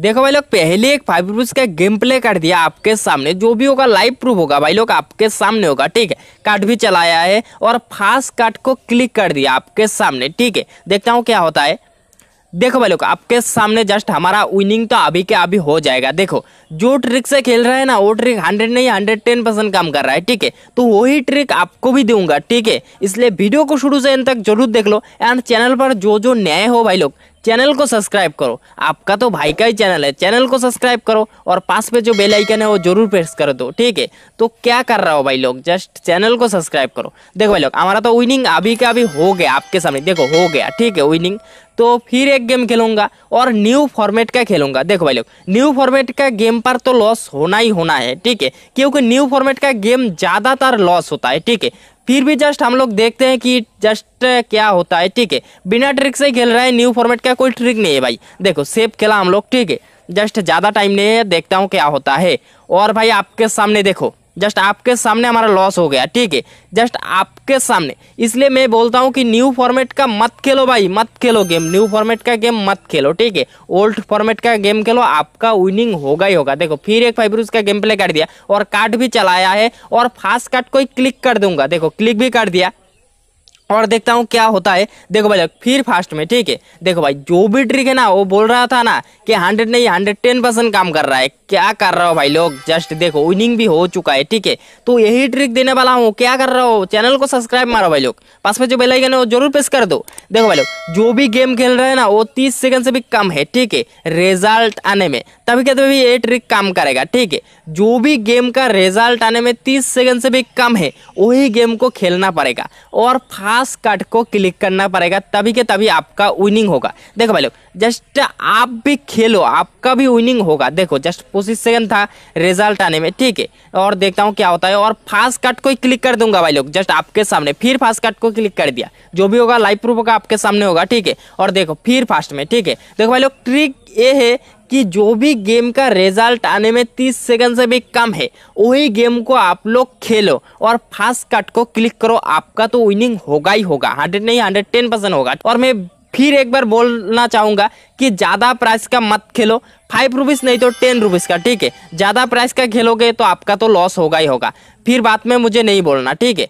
देखो भाई लोग पहले एक फाइव रुपीज का गेम प्ले कर दिया आपके सामने जो भी होगा लाइव प्रूफ होगा भाई लोग आपके सामने होगा ठीक है कार्ड भी चलाया है और फास्ट कार्ड को क्लिक कर दिया आपके सामने ठीक है देखता हूँ क्या होता है देखो भाई लोग आपके सामने जस्ट हमारा विनिंग तो अभी के अभी हो जाएगा देखो जो ट्रिक से खेल रहे हैं ना वो ट्रिक हंड्रेड नहीं हंड्रेड टेन परसेंट काम कर रहा है ठीक है तो वही ट्रिक आपको भी दूंगा ठीक है इसलिए वीडियो को शुरू से एंड तक जरूर देख लो एंड चैनल पर जो जो नए हो भाई लोग चैनल को सब्सक्राइब करो आपका तो भाई का ही चैनल है चैनल को सब्सक्राइब करो और पास पे जो बेल आइकन है वो जरूर प्रेस कर दो ठीक है तो क्या कर रहा हो भाई लोग जस्ट चैनल को सब्सक्राइब करो देखो भाई लोग हमारा तो विनिंग अभी का अभी हो गया आपके सामने देखो हो गया ठीक है विनिंग तो फिर एक गेम खेलूंगा और न्यू फॉर्मेट का खेलूंगा देखो भाई लोग न्यू फॉर्मेट का गेम पर तो लॉस होना ही होना है ठीक है क्योंकि न्यू फॉर्मेट का गेम ज़्यादातर लॉस होता है ठीक है फिर भी जस्ट हम लोग देखते हैं कि जस्ट क्या होता है ठीक है बिना ट्रिक से खेल रहा है न्यू फॉर्मेट का कोई ट्रिक नहीं है भाई देखो सेफ खेला हम लोग ठीक है जस्ट ज़्यादा टाइम नहीं है देखता हूँ क्या होता है और भाई आपके सामने देखो जस्ट आपके सामने हमारा लॉस हो गया ठीक है जस्ट आपके सामने इसलिए मैं बोलता हूँ कि न्यू फॉर्मेट का मत खेलो भाई मत खेलो गेम न्यू फॉर्मेट का गेम मत खेलो ठीक है ओल्ड फॉर्मेट का गेम खेलो आपका विनिंग होगा ही होगा देखो फिर एक फाइबर का गेम प्ले कर दिया और कार्ड भी चलाया है और फास्ट कार्ड को ही क्लिक कर दूंगा देखो क्लिक भी कर दिया और देखता हूँ क्या होता है देखो भाई फिर फास्ट में ठीक है देखो भाई जो भी ट्रिक है ना वो बोल रहा था ना कि हंड्रेड नहीं हंड्रेड टेन परसेंट काम कर रहा है क्या कर रहा हो भाई लोग जस्ट देखो विनिंग भी हो चुका है ठीक है तो यही ट्रिक देने वाला हूँ क्या कर रहा हो चैनल को सब्सक्राइब मारो भाई लोग पास में जो बेलाइकन है वो जरूर प्रेस कर दो देखो भाई लोग जो भी गेम खेल रहे हैं ना वो तीस सेकंड से भी कम है ठीक है रिजल्ट आने में तभी कहते भी ये ट्रिक काम करेगा ठीक है जो भी गेम का रिजल्ट आने में तीस सेकेंड से भी कम है वही गेम को खेलना पड़ेगा और फास्ट लास्ट कार्ड को क्लिक करना पड़ेगा तभी के तभी आपका विनिंग होगा देखो भाई लोग जस्ट आप भी खेलो आपका भी विनिंग होगा देखो जस्ट पोसिस सेकंड था रिजल्ट आने में ठीक है और देखता हूँ क्या होता है और फास्ट कार्ड को ही क्लिक कर दूंगा भाई लोग जस्ट आपके सामने फिर फास्ट कार्ड को क्लिक कर दिया जो भी होगा लाइव प्रूफ होगा आपके सामने होगा ठीक है और देखो फिर फास्ट में ठीक है देखो भाई लोग ट्रिक ये है कि जो भी गेम का रिजल्ट आने में 30 सेकंड से भी कम है वही गेम को आप लोग खेलो और फास्ट कट को क्लिक करो आपका तो विनिंग होगा ही होगा हंड्रेड नहीं हंड्रेड टेन परसेंट होगा और मैं फिर एक बार बोलना चाहूँगा कि ज़्यादा प्राइस का मत खेलो फाइव रुपीज़ नहीं तो टेन रुपीज़ का ठीक है ज़्यादा प्राइस का खेलोगे तो आपका तो लॉस होगा ही होगा फिर बाद में मुझे नहीं बोलना ठीक है